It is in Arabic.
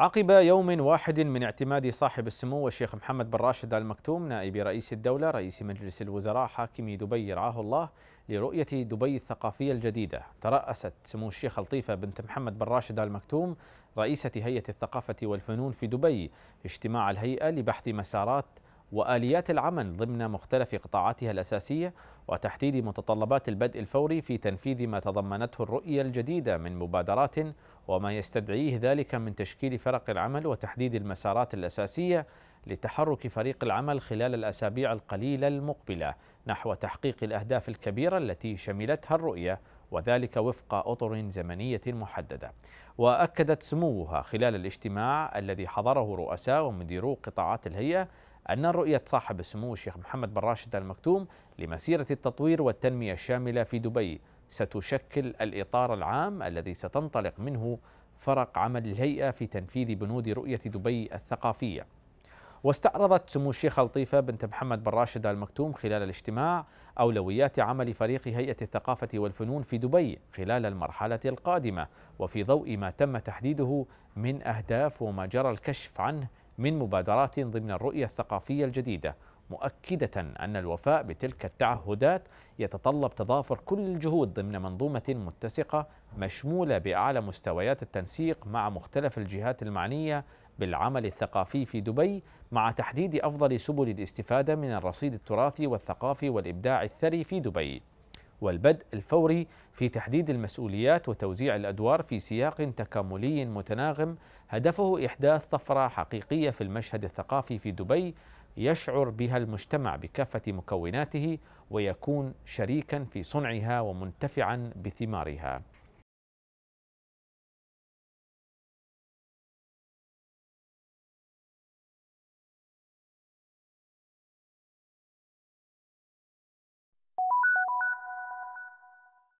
عقب يوم واحد من اعتماد صاحب السمو الشيخ محمد بن راشد ال مكتوم نائب رئيس الدولة رئيس مجلس الوزراء حاكم دبي رعاه الله لرؤية دبي الثقافية الجديدة ترأست سمو الشيخة لطيفة بنت محمد بن راشد ال مكتوم رئيسة هيئة الثقافة والفنون في دبي اجتماع الهيئة لبحث مسارات وآليات العمل ضمن مختلف قطاعاتها الأساسية وتحديد متطلبات البدء الفوري في تنفيذ ما تضمنته الرؤية الجديدة من مبادرات وما يستدعيه ذلك من تشكيل فرق العمل وتحديد المسارات الأساسية لتحرك فريق العمل خلال الأسابيع القليلة المقبلة نحو تحقيق الأهداف الكبيرة التي شملتها الرؤية وذلك وفق أطر زمنية محددة وأكدت سموها خلال الاجتماع الذي حضره رؤساء ومديرو قطاعات الهيئة أن رؤية صاحب السمو الشيخ محمد بن راشد المكتوم لمسيرة التطوير والتنمية الشاملة في دبي ستشكل الإطار العام الذي ستنطلق منه فرق عمل الهيئة في تنفيذ بنود رؤية دبي الثقافية واستعرضت سمو الشيخة لطيفة بنت محمد بن راشد المكتوم خلال الاجتماع أولويات عمل فريق هيئة الثقافة والفنون في دبي خلال المرحلة القادمة وفي ضوء ما تم تحديده من أهداف وما جرى الكشف عنه من مبادرات ضمن الرؤية الثقافية الجديدة مؤكدة أن الوفاء بتلك التعهدات يتطلب تضافر كل الجهود ضمن منظومة متسقة مشمولة بأعلى مستويات التنسيق مع مختلف الجهات المعنية بالعمل الثقافي في دبي مع تحديد أفضل سبل الاستفادة من الرصيد التراثي والثقافي والإبداع الثري في دبي والبدء الفوري في تحديد المسؤوليات وتوزيع الادوار في سياق تكاملي متناغم هدفه احداث طفره حقيقيه في المشهد الثقافي في دبي يشعر بها المجتمع بكافه مكوناته ويكون شريكا في صنعها ومنتفعا بثمارها